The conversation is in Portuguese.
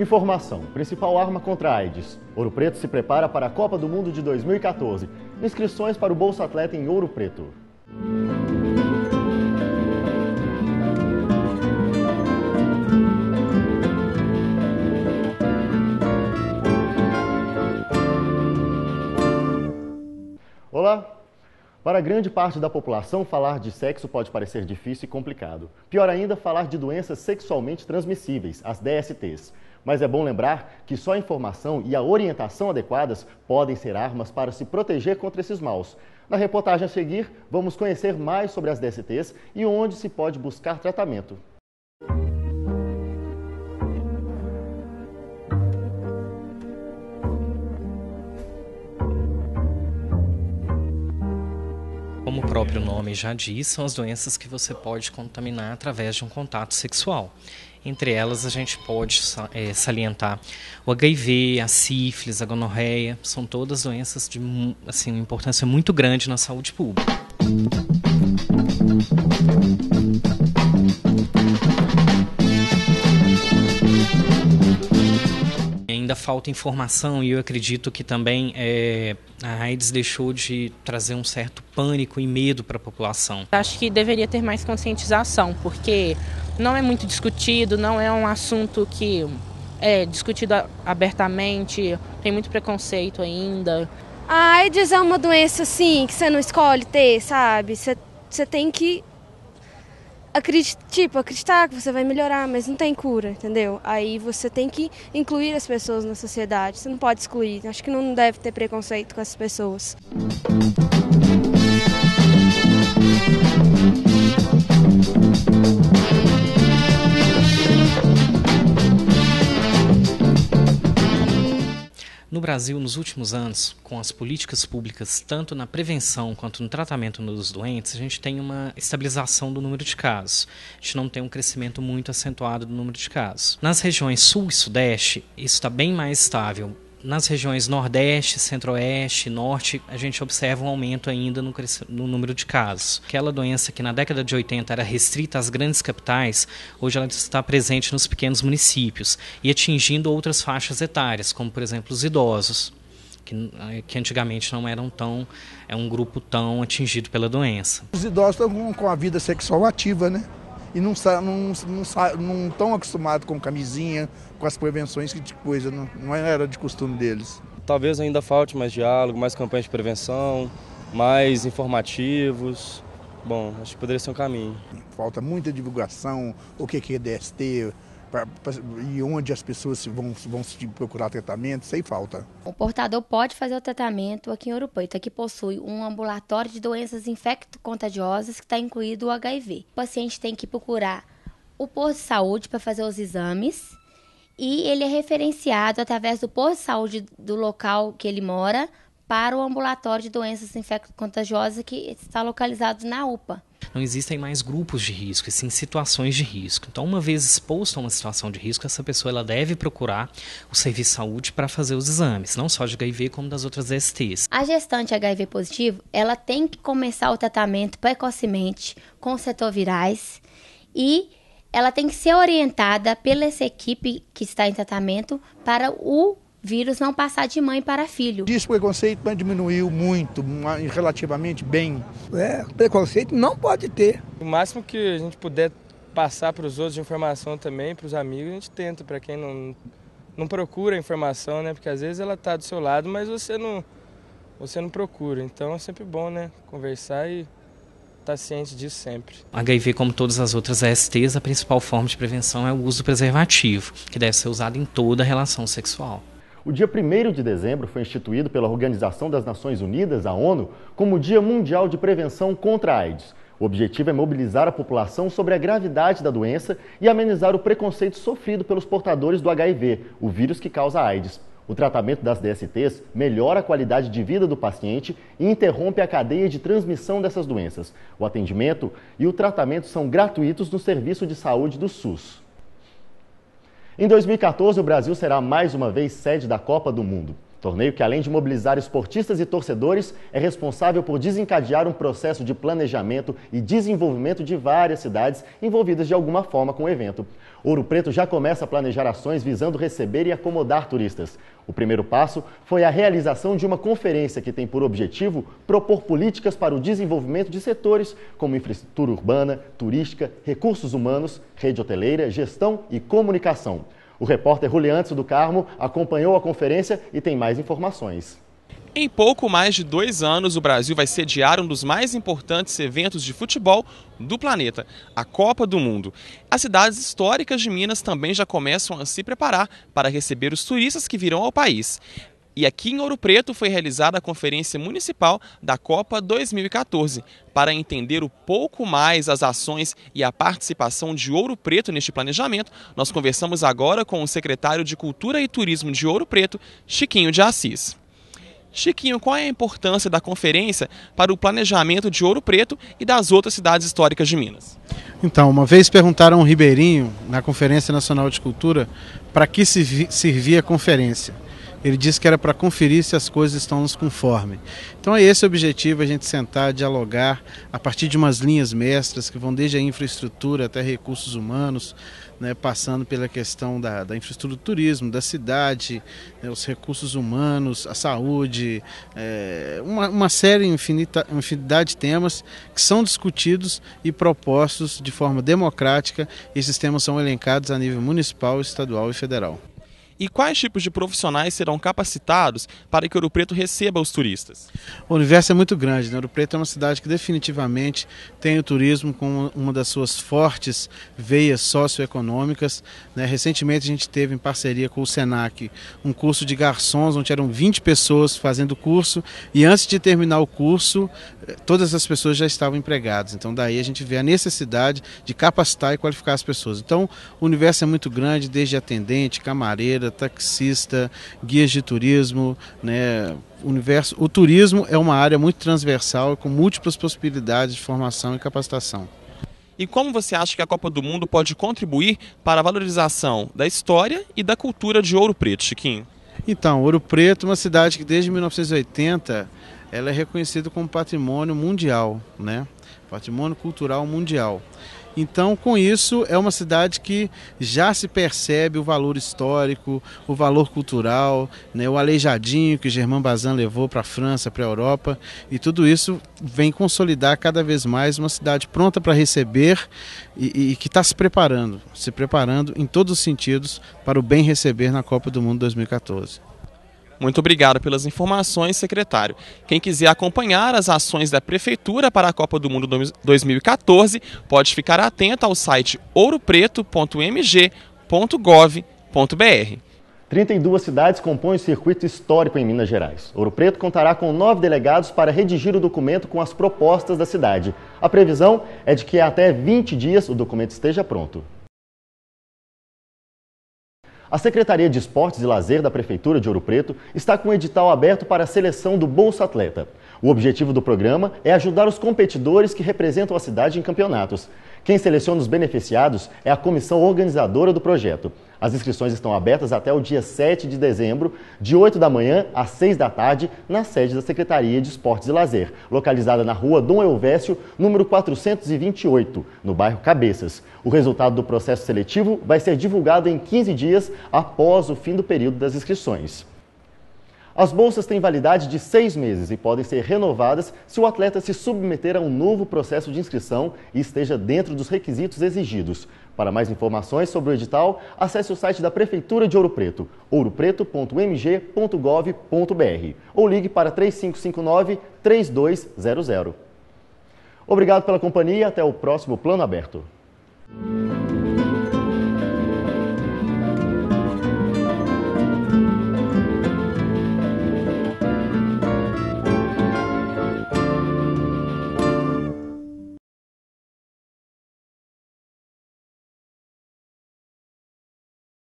Informação: principal arma contra a AIDS. Ouro Preto se prepara para a Copa do Mundo de 2014. Inscrições para o Bolsa Atleta em Ouro Preto. Olá, para grande parte da população, falar de sexo pode parecer difícil e complicado. Pior ainda, falar de doenças sexualmente transmissíveis, as DSTs. Mas é bom lembrar que só a informação e a orientação adequadas podem ser armas para se proteger contra esses maus. Na reportagem a seguir, vamos conhecer mais sobre as DSTs e onde se pode buscar tratamento. próprio nome já diz, são as doenças que você pode contaminar através de um contato sexual. Entre elas, a gente pode é, salientar o HIV, a sífilis, a gonorreia, são todas doenças de assim, importância muito grande na saúde pública. falta informação e eu acredito que também é, a AIDS deixou de trazer um certo pânico e medo para a população. Acho que deveria ter mais conscientização, porque não é muito discutido, não é um assunto que é discutido abertamente, tem muito preconceito ainda. A AIDS é uma doença, sim, que você não escolhe ter, sabe? Você, você tem que acredita, tipo, acreditar que você vai melhorar, mas não tem cura, entendeu? Aí você tem que incluir as pessoas na sociedade, você não pode excluir. Acho que não deve ter preconceito com as pessoas. no Brasil, nos últimos anos, com as políticas públicas, tanto na prevenção quanto no tratamento dos doentes, a gente tem uma estabilização do número de casos. A gente não tem um crescimento muito acentuado do número de casos. Nas regiões sul e sudeste, isso está bem mais estável nas regiões Nordeste, Centro-Oeste, Norte, a gente observa um aumento ainda no, no, número de casos. Aquela doença que na década de 80 era restrita às grandes capitais, hoje ela está presente nos pequenos municípios e atingindo outras faixas etárias, como por exemplo os idosos, que, eh, que antigamente não eram tão é um grupo tão atingido pela doença. Os idosos estão com a vida sexual ativa, né? e não estão não, não, não tão acostumados com camisinha, com as prevenções que de coisa, não, não era de costume deles. Talvez ainda falte mais diálogo, mais campanhas de prevenção, mais informativos. Bom, acho que poderia ser um caminho. Falta muita divulgação, o que é DST, pra, pra, e onde as pessoas vão, vão procurar tratamento, sem falta. O portador pode fazer o tratamento aqui em Ouro Preto, que possui um ambulatório de doenças infecto-contagiosas que está incluído o HIV. O paciente tem que procurar o posto de saúde para fazer os exames e ele é referenciado através do posto de saúde do local que ele mora para o ambulatório de doenças infecto-contagiosas que está localizado na UPA não existem mais grupos de risco, e sim situações de risco. Então, uma vez exposto a uma situação de risco, essa pessoa ela deve procurar o serviço de saúde para fazer os exames, não só de HIV como das outras STs. A gestante HIV positivo, ela tem que começar o tratamento precocemente com virais e ela tem que ser orientada pela essa equipe que está em tratamento para o vírus não passar de mãe para filho. Diz preconceito, o preconceito diminuiu muito, relativamente bem. É, preconceito não pode ter. O máximo que a gente puder passar para os outros de informação também, para os amigos, a gente tenta, para quem não, não procura informação, né? Porque às vezes ela está do seu lado, mas você não, você não procura. Então é sempre bom, né? Conversar e estar tá ciente disso sempre. HIV, como todas as outras ASTs, a principal forma de prevenção é o uso preservativo, que deve ser usado em toda relação sexual. O dia 1 de dezembro foi instituído pela Organização das Nações Unidas, a ONU, como Dia Mundial de Prevenção contra a AIDS. O objetivo é mobilizar a população sobre a gravidade da doença e amenizar o preconceito sofrido pelos portadores do HIV, o vírus que causa a AIDS. O tratamento das DSTs melhora a qualidade de vida do paciente e interrompe a cadeia de transmissão dessas doenças. O atendimento e o tratamento são gratuitos no Serviço de Saúde do SUS. Em 2014, o Brasil será mais uma vez sede da Copa do Mundo. Torneio que, além de mobilizar esportistas e torcedores, é responsável por desencadear um processo de planejamento e desenvolvimento de várias cidades envolvidas de alguma forma com o evento. Ouro Preto já começa a planejar ações visando receber e acomodar turistas. O primeiro passo foi a realização de uma conferência que tem por objetivo propor políticas para o desenvolvimento de setores como infraestrutura urbana, turística, recursos humanos, rede hoteleira, gestão e comunicação. O repórter Juliantes do Carmo acompanhou a conferência e tem mais informações. Em pouco mais de dois anos, o Brasil vai sediar um dos mais importantes eventos de futebol do planeta, a Copa do Mundo. As cidades históricas de Minas também já começam a se preparar para receber os turistas que virão ao país. E aqui em Ouro Preto foi realizada a Conferência Municipal da Copa 2014, para entender um pouco mais as ações e a participação de Ouro Preto neste planejamento, nós conversamos agora com o secretário de Cultura e Turismo de Ouro Preto, Chiquinho de Assis. Chiquinho, qual é a importância da conferência para o planejamento de Ouro Preto e das outras cidades históricas de Minas? Então, uma vez perguntaram ao Ribeirinho, na Conferência Nacional de Cultura, para que servia a conferência. Ele disse que era para conferir se as coisas estão nos conforme. Então é esse o objetivo, a gente sentar, dialogar a partir de umas linhas mestras que vão desde a infraestrutura até recursos humanos, né, passando pela questão da, da infraestrutura do turismo, da cidade, né, os recursos humanos, a saúde, é, uma, uma série infinita, infinidade de temas que são discutidos e propostos de forma democrática. E esses temas são elencados a nível municipal, estadual e federal. E quais tipos de profissionais serão capacitados para que Ouro Preto receba os turistas? O universo é muito grande. Né? Ouro Preto é uma cidade que definitivamente tem o turismo como uma das suas fortes veias socioeconômicas. Né? Recentemente a gente teve em parceria com o Senac um curso de garçons, onde eram 20 pessoas fazendo o curso e antes de terminar o curso, eh, todas as pessoas já estavam empregadas. Então daí a gente vê a necessidade de capacitar e qualificar as pessoas. Então o universo é muito grande, desde atendente, camareira, taxista, guias de turismo, né? Universo, o turismo é uma área muito transversal com múltiplas possibilidades de formação e capacitação. E como você acha que a Copa do Mundo pode contribuir para a valorização da história e da cultura de Ouro Preto, Chiquinho? Então, Ouro Preto é uma cidade que desde 1980 ela é reconhecida como patrimônio mundial, né? Patrimônio cultural mundial. Então, com isso, é uma cidade que já se percebe o valor histórico, o valor cultural, né, o aleijadinho que Germain Bazin levou para a França, para a Europa, e tudo isso vem consolidar cada vez mais uma cidade pronta para receber e, e que está se preparando, se preparando em todos os sentidos para o bem receber na Copa do Mundo 2014. Muito obrigado pelas informações, secretário. Quem quiser acompanhar as ações da Prefeitura para a Copa do Mundo 2014, pode ficar atento ao site ouropreto.mg.gov.br. 32 cidades compõem o circuito histórico em Minas Gerais. Ouro Preto contará com nove delegados para redigir o documento com as propostas da cidade. A previsão é de que até 20 dias o documento esteja pronto. A Secretaria de Esportes e Lazer da Prefeitura de Ouro Preto está com um edital aberto para a seleção do Bolsa Atleta. O objetivo do programa é ajudar os competidores que representam a cidade em campeonatos. Quem seleciona os beneficiados é a comissão organizadora do projeto. As inscrições estão abertas até o dia 7 de dezembro, de 8 da manhã às 6 da tarde, na sede da Secretaria de Esportes e Lazer, localizada na rua Dom Elvésio, número 428, no bairro Cabeças. O resultado do processo seletivo vai ser divulgado em 15 dias após o fim do período das inscrições. As bolsas têm validade de seis meses e podem ser renovadas se o atleta se submeter a um novo processo de inscrição e esteja dentro dos requisitos exigidos. Para mais informações sobre o edital, acesse o site da Prefeitura de Ouro Preto, ouropreto.mg.gov.br ou ligue para 3559-3200. Obrigado pela companhia, até o próximo Plano Aberto.